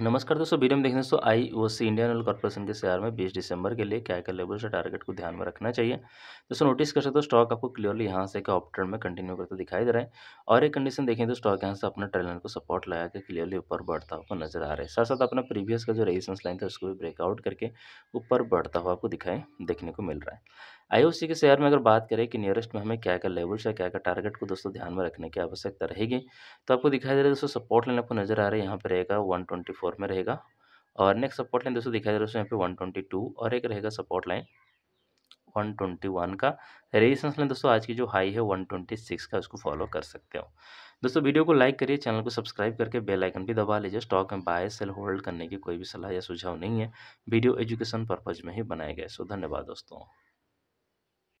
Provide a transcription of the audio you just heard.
नमस्कार दोस्तों वीडियो में देखने दोस्तों I O C Indian Oil Corporation के शेयर में 20 दिसंबर के लिए क्या क्या लेवल से टारगेट को ध्यान में रखना चाहिए दोस्तों नोटिस कर सकते हो स्टॉक आपको क्लियरली यहाँ से एक ऑप्टर में कंटिन्यू करते दिखाई दे रहा है और एक कंडीशन देखें तो स्टॉक यहाँ से अपना ट्रेलर को सपोर्ट लगा के क्लियरली ऊपर बढ़ता हुआ नजर आ रहा है साथ साथ अपना प्रीवियस का जो रेजिस्टेंस लाइन था उसको भी ब्रेकआउट करके ऊपर बढ़ता हुआ आपको दिखाई देखने को मिल रहा है आईओसी के शेयर में अगर बात करें कि नियरेस्ट में हमें क्या क्या लेवल्स है क्या क्या टारगेट को दोस्तों ध्यान में रखने की आवश्यकता रहेगी तो आपको दिखाई दे रहा है दोस्तों सपोर्ट लाइन आपको नजर आ रहा है यहाँ पर रहेगा वन ट्वेंटी फोर में रहेगा और नेक्स्ट सपोर्ट लाइन दोस्तों दिखाई दे रहा है दोस्तों यहाँ पे वन ट्वेंटी टू और एक रहेगा support line one twenty one का रेजिस्टेंस लाइन दोस्तों आज की जो हाई है वन ट्वेंटी सिक्स का उसको फॉलो कर सकते हो दोस्तों वीडियो को लाइक करिए चैनल को सब्सक्राइब करके बेल आइकन भी दबा लीजिए स्टॉक में बाय सेल होल्ड करने की कोई भी सलाह या सुझाव नहीं है वीडियो एजुकेशन पर्पज़ में ही बनाए गए सो धन्यवाद दोस्तों